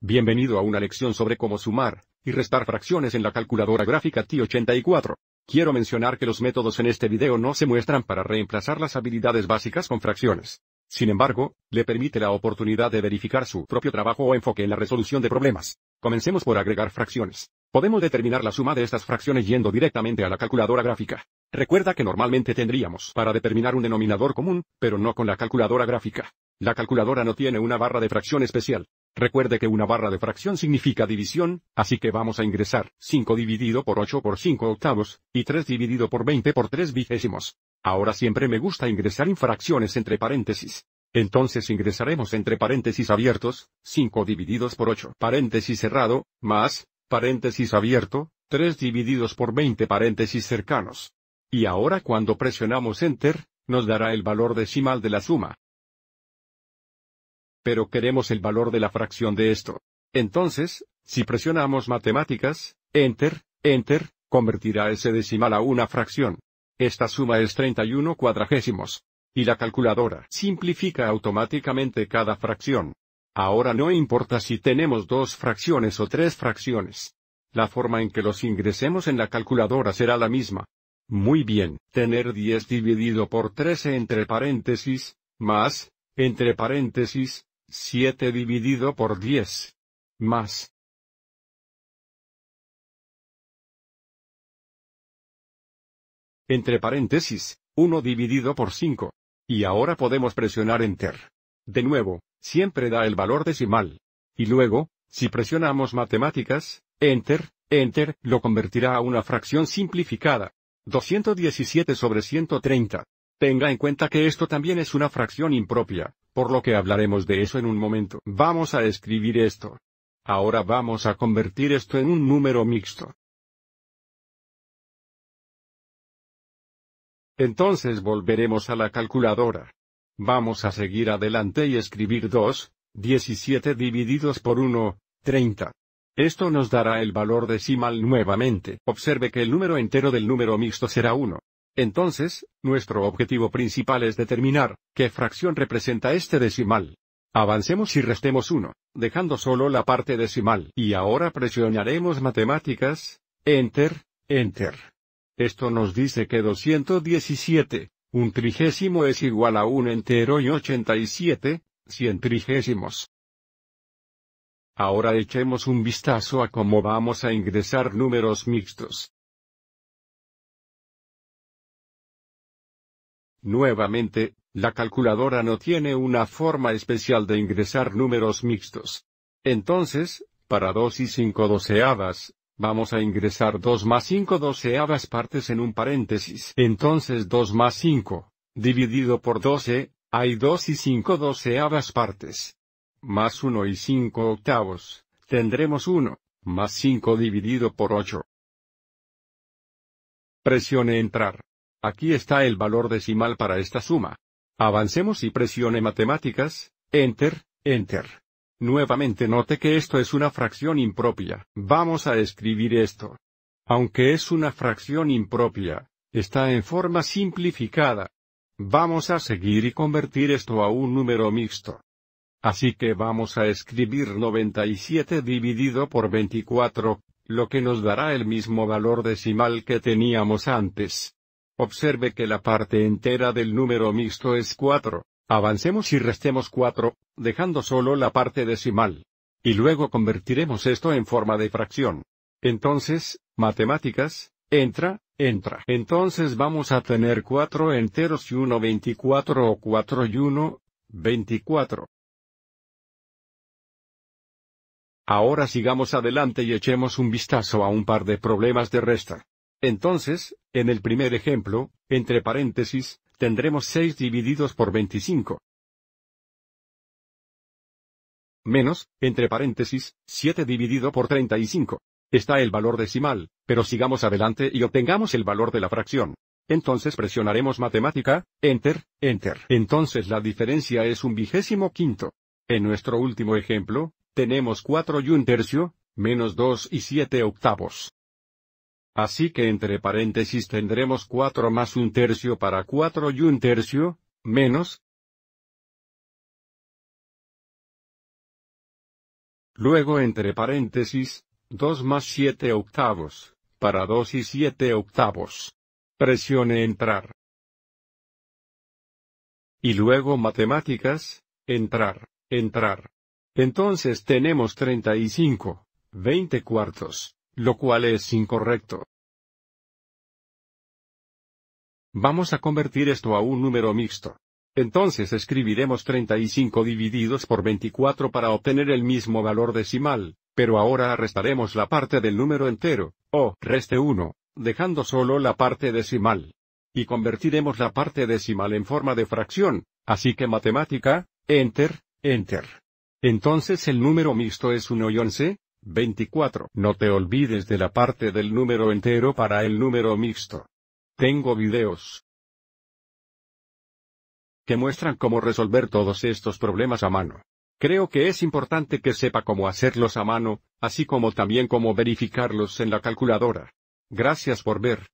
Bienvenido a una lección sobre cómo sumar y restar fracciones en la calculadora gráfica TI-84. Quiero mencionar que los métodos en este video no se muestran para reemplazar las habilidades básicas con fracciones. Sin embargo, le permite la oportunidad de verificar su propio trabajo o enfoque en la resolución de problemas. Comencemos por agregar fracciones. Podemos determinar la suma de estas fracciones yendo directamente a la calculadora gráfica. Recuerda que normalmente tendríamos para determinar un denominador común, pero no con la calculadora gráfica. La calculadora no tiene una barra de fracción especial. Recuerde que una barra de fracción significa división, así que vamos a ingresar 5 dividido por 8 por 5 octavos, y 3 dividido por 20 por 3 vigésimos. Ahora siempre me gusta ingresar infracciones entre paréntesis. Entonces ingresaremos entre paréntesis abiertos, 5 divididos por 8 paréntesis cerrado, más, paréntesis abierto, 3 divididos por 20 paréntesis cercanos. Y ahora cuando presionamos Enter, nos dará el valor decimal de la suma pero queremos el valor de la fracción de esto. Entonces, si presionamos matemáticas, enter, enter, convertirá ese decimal a una fracción. Esta suma es 31 cuadragésimos. Y la calculadora simplifica automáticamente cada fracción. Ahora no importa si tenemos dos fracciones o tres fracciones. La forma en que los ingresemos en la calculadora será la misma. Muy bien, tener 10 dividido por 13 entre paréntesis, más, entre paréntesis, 7 dividido por 10. Más. Entre paréntesis, 1 dividido por 5. Y ahora podemos presionar Enter. De nuevo, siempre da el valor decimal. Y luego, si presionamos matemáticas, Enter, Enter, lo convertirá a una fracción simplificada. 217 sobre 130. Tenga en cuenta que esto también es una fracción impropia, por lo que hablaremos de eso en un momento. Vamos a escribir esto. Ahora vamos a convertir esto en un número mixto. Entonces volveremos a la calculadora. Vamos a seguir adelante y escribir 2, 17 divididos por 1, 30. Esto nos dará el valor decimal nuevamente. Observe que el número entero del número mixto será 1. Entonces, nuestro objetivo principal es determinar qué fracción representa este decimal. Avancemos y restemos 1, dejando solo la parte decimal. Y ahora presionaremos matemáticas, enter, enter. Esto nos dice que 217, un trigésimo es igual a un entero y 87, 100 trigésimos. Ahora echemos un vistazo a cómo vamos a ingresar números mixtos. Nuevamente, la calculadora no tiene una forma especial de ingresar números mixtos. Entonces, para 2 y 5 doceavas, vamos a ingresar 2 más 5 doceavas partes en un paréntesis. Entonces 2 más 5, dividido por 12, hay 2 y 5 doceavas partes. Más 1 y 5 octavos, tendremos 1, más 5 dividido por 8. Presione entrar. Aquí está el valor decimal para esta suma. Avancemos y presione matemáticas, enter, enter. Nuevamente note que esto es una fracción impropia. Vamos a escribir esto. Aunque es una fracción impropia, está en forma simplificada. Vamos a seguir y convertir esto a un número mixto. Así que vamos a escribir 97 dividido por 24, lo que nos dará el mismo valor decimal que teníamos antes. Observe que la parte entera del número mixto es 4. Avancemos y restemos 4, dejando solo la parte decimal. Y luego convertiremos esto en forma de fracción. Entonces, matemáticas, entra, entra. Entonces vamos a tener 4 enteros y 1 24 o 4 y 1, 24. Ahora sigamos adelante y echemos un vistazo a un par de problemas de resta. Entonces, en el primer ejemplo, entre paréntesis, tendremos 6 divididos por 25. Menos, entre paréntesis, 7 dividido por 35. Está el valor decimal, pero sigamos adelante y obtengamos el valor de la fracción. Entonces presionaremos matemática, enter, enter. Entonces la diferencia es un vigésimo quinto. En nuestro último ejemplo, tenemos 4 y un tercio, menos 2 y 7 octavos. Así que entre paréntesis tendremos 4 más 1 tercio para 4 y 1 tercio, menos. Luego entre paréntesis, 2 más 7 octavos, para 2 y 7 octavos. Presione entrar. Y luego matemáticas, entrar, entrar. Entonces tenemos 35, 20 cuartos lo cual es incorrecto. Vamos a convertir esto a un número mixto. Entonces escribiremos 35 divididos por 24 para obtener el mismo valor decimal, pero ahora restaremos la parte del número entero, o reste 1, dejando solo la parte decimal. Y convertiremos la parte decimal en forma de fracción, así que matemática, enter, enter. Entonces el número mixto es 1 y 11, 24. No te olvides de la parte del número entero para el número mixto. Tengo videos que muestran cómo resolver todos estos problemas a mano. Creo que es importante que sepa cómo hacerlos a mano, así como también cómo verificarlos en la calculadora. Gracias por ver.